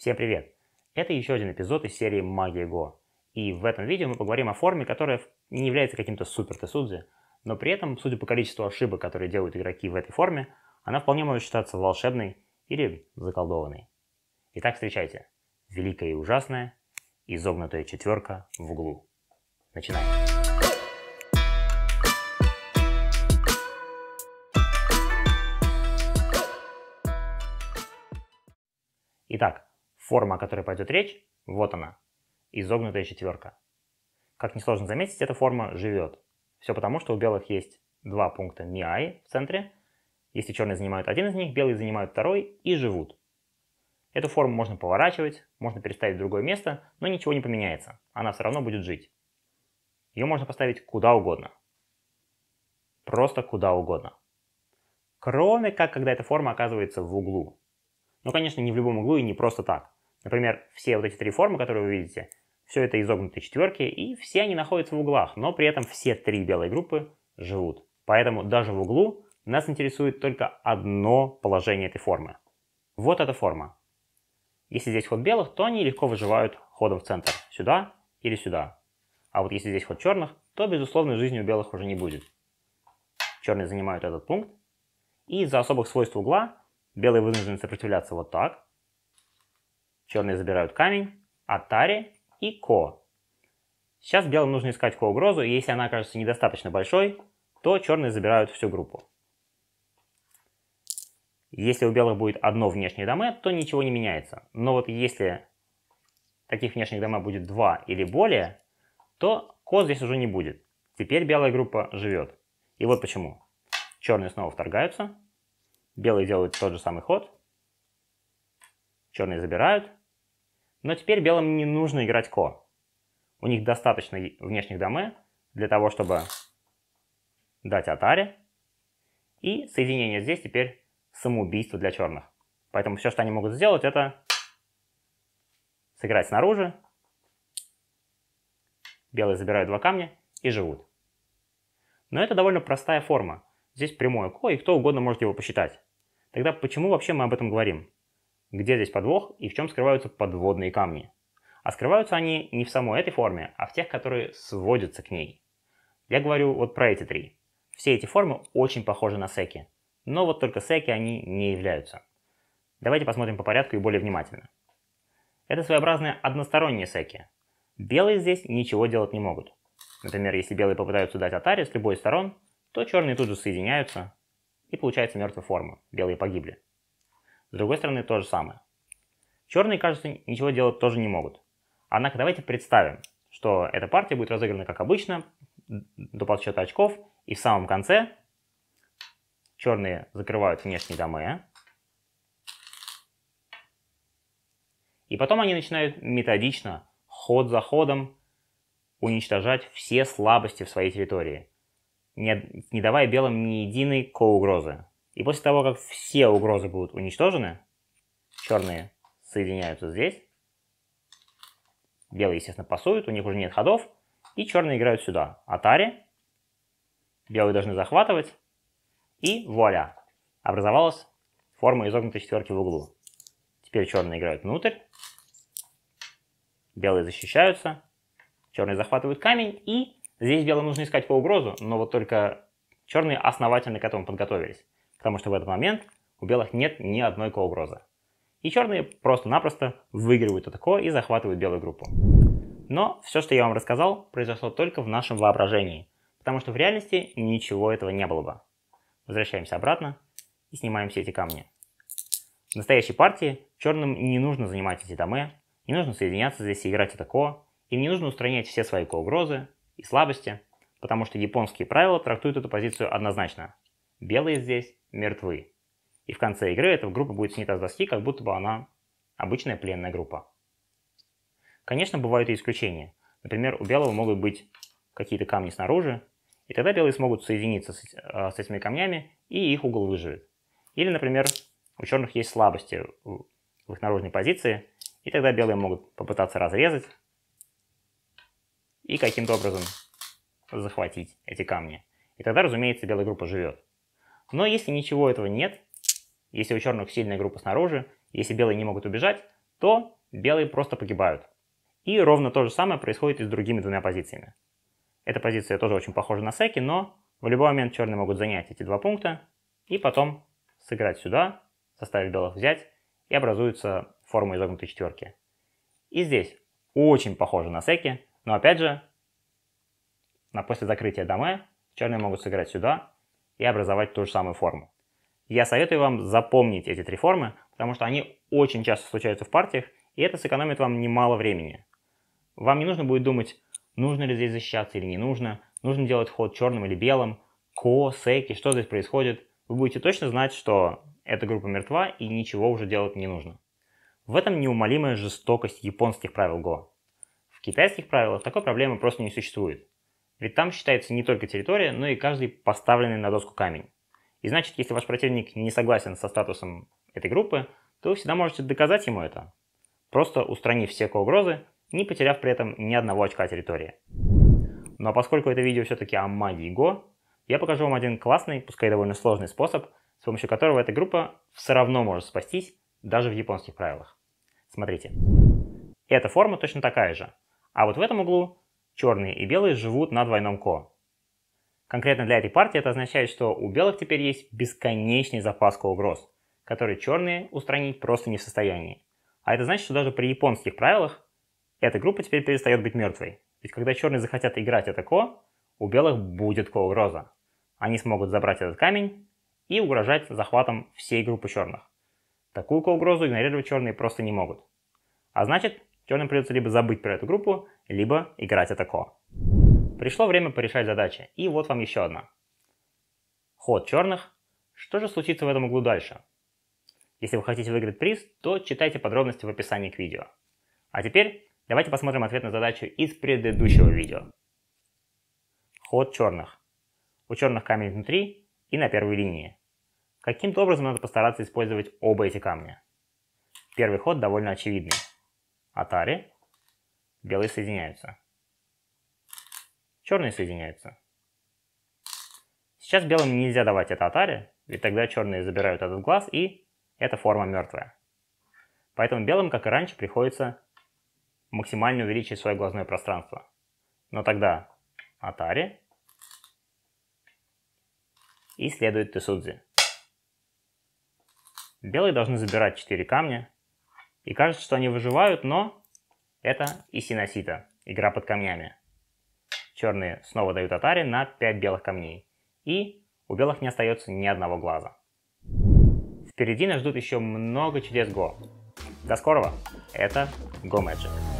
Всем привет! Это еще один эпизод из серии «Магия Го». И в этом видео мы поговорим о форме, которая не является каким-то супер тесудзи, но при этом, судя по количеству ошибок, которые делают игроки в этой форме, она вполне может считаться волшебной или заколдованной. Итак, встречайте. Великая и ужасная, изогнутая четверка в углу. Начинаем. Форма, о которой пойдет речь, вот она, изогнутая четверка. Как несложно заметить, эта форма живет. Все потому, что у белых есть два пункта mi в центре. Если черные занимают один из них, белые занимают второй и живут. Эту форму можно поворачивать, можно переставить в другое место, но ничего не поменяется. Она все равно будет жить. Ее можно поставить куда угодно. Просто куда угодно. Кроме как, когда эта форма оказывается в углу. Но, ну, конечно, не в любом углу и не просто так. Например, все вот эти три формы, которые вы видите, все это изогнутые четверки, и все они находятся в углах, но при этом все три белые группы живут. Поэтому даже в углу нас интересует только одно положение этой формы. Вот эта форма. Если здесь ход белых, то они легко выживают ходом в центр, сюда или сюда. А вот если здесь ход черных, то безусловно жизни у белых уже не будет. Черные занимают этот пункт, и из-за особых свойств угла белые вынуждены сопротивляться вот так, Черные забирают камень, Атари и Ко. Сейчас белым нужно искать Ко-угрозу, и если она окажется недостаточно большой, то черные забирают всю группу. Если у белых будет одно внешнее доме, то ничего не меняется. Но вот если таких внешних доме будет два или более, то Ко здесь уже не будет. Теперь белая группа живет. И вот почему. Черные снова вторгаются, белые делают тот же самый ход, черные забирают, но теперь белым не нужно играть ко. У них достаточно внешних доме для того, чтобы дать атаре. И соединение здесь теперь самоубийство для черных. Поэтому все, что они могут сделать, это сыграть снаружи. Белые забирают два камня и живут. Но это довольно простая форма. Здесь прямое ко, и кто угодно может его посчитать. Тогда почему вообще мы об этом говорим? Где здесь подвох и в чем скрываются подводные камни? А скрываются они не в самой этой форме, а в тех, которые сводятся к ней. Я говорю вот про эти три. Все эти формы очень похожи на секи. Но вот только секи они не являются. Давайте посмотрим по порядку и более внимательно. Это своеобразные односторонние секи. Белые здесь ничего делать не могут. Например, если белые попытаются дать атари с любой из сторон, то черные тут же соединяются, и получается мертвая форма. Белые погибли. С другой стороны, то же самое. Черные, кажется, ничего делать тоже не могут. Однако давайте представим, что эта партия будет разыграна как обычно, до подсчета очков, и в самом конце черные закрывают внешние дамы, и потом они начинают методично, ход за ходом, уничтожать все слабости в своей территории, не, не давая белым ни единой коугрозы. И после того, как все угрозы будут уничтожены, черные соединяются здесь, белые, естественно, пасуют, у них уже нет ходов, и черные играют сюда. Атари, белые должны захватывать, и вуаля, образовалась форма изогнутой четверки в углу. Теперь черные играют внутрь, белые защищаются, черные захватывают камень, и здесь белым нужно искать по угрозу, но вот только черные основательно к этому подготовились потому что в этот момент у белых нет ни одной коугрозы. И черные просто-напросто выигрывают атаку и захватывают белую группу. Но все, что я вам рассказал, произошло только в нашем воображении, потому что в реальности ничего этого не было бы. Возвращаемся обратно и снимаем все эти камни. В настоящей партии черным не нужно занимать эти дамы, не нужно соединяться здесь и играть атако, им не нужно устранять все свои коугрозы и слабости, потому что японские правила трактуют эту позицию однозначно – белые здесь мертвы. И в конце игры эта группа будет снята с доски, как будто бы она обычная пленная группа. Конечно, бывают и исключения. Например, у белого могут быть какие-то камни снаружи, и тогда белые смогут соединиться с, э, с этими камнями, и их угол выживет. Или, например, у черных есть слабости в их наружной позиции, и тогда белые могут попытаться разрезать и каким-то образом захватить эти камни. И тогда, разумеется, белая группа живет. Но если ничего этого нет, если у черных сильная группа снаружи, если белые не могут убежать, то белые просто погибают. И ровно то же самое происходит и с другими двумя позициями. Эта позиция тоже очень похожа на секи, но в любой момент черные могут занять эти два пункта и потом сыграть сюда, заставить белых взять, и образуется форма изогнутой четверки. И здесь очень похоже на секи, но опять же, на после закрытия даме черные могут сыграть сюда, и образовать ту же самую форму. Я советую вам запомнить эти три формы, потому что они очень часто случаются в партиях, и это сэкономит вам немало времени. Вам не нужно будет думать, нужно ли здесь защищаться или не нужно, нужно делать ход черным или белым, ко, секи, что здесь происходит. Вы будете точно знать, что эта группа мертва и ничего уже делать не нужно. В этом неумолимая жестокость японских правил Го. В китайских правилах такой проблемы просто не существует. Ведь там считается не только территория, но и каждый поставленный на доску камень. И значит, если ваш противник не согласен со статусом этой группы, то вы всегда можете доказать ему это, просто устранив все угрозы, не потеряв при этом ни одного очка территории. Ну а поскольку это видео все-таки о магии Go, я покажу вам один классный, пускай довольно сложный способ, с помощью которого эта группа все равно может спастись, даже в японских правилах. Смотрите. Эта форма точно такая же. А вот в этом углу черные и белые живут на двойном ко. Конкретно для этой партии это означает, что у белых теперь есть бесконечный запас ко угроз, который черные устранить просто не в состоянии. А это значит, что даже при японских правилах эта группа теперь перестает быть мертвой. Ведь когда черные захотят играть это ко, у белых будет ко-угроза. Они смогут забрать этот камень и угрожать захватом всей группы черных. Такую ко-угрозу игнорировать черные просто не могут. А значит, Черным придется либо забыть про эту группу, либо играть атако. Пришло время порешать задачи, и вот вам еще одна. Ход черных. Что же случится в этом углу дальше? Если вы хотите выиграть приз, то читайте подробности в описании к видео. А теперь давайте посмотрим ответ на задачу из предыдущего видео. Ход черных. У черных камень внутри и на первой линии. Каким-то образом надо постараться использовать оба эти камня. Первый ход довольно очевидный. Atari, белые соединяются. Черные соединяются. Сейчас белым нельзя давать это Atari, ведь тогда черные забирают этот глаз, и эта форма мертвая. Поэтому белым, как и раньше, приходится максимально увеличить свое глазное пространство. Но тогда Atari и следует Тесудзи. Белые должны забирать 4 камня, и кажется, что они выживают, но это и Синосита, игра под камнями. Черные снова дают Атаре на 5 белых камней. И у белых не остается ни одного глаза. Впереди нас ждут еще много чудес Го. До скорого! Это Go Magic.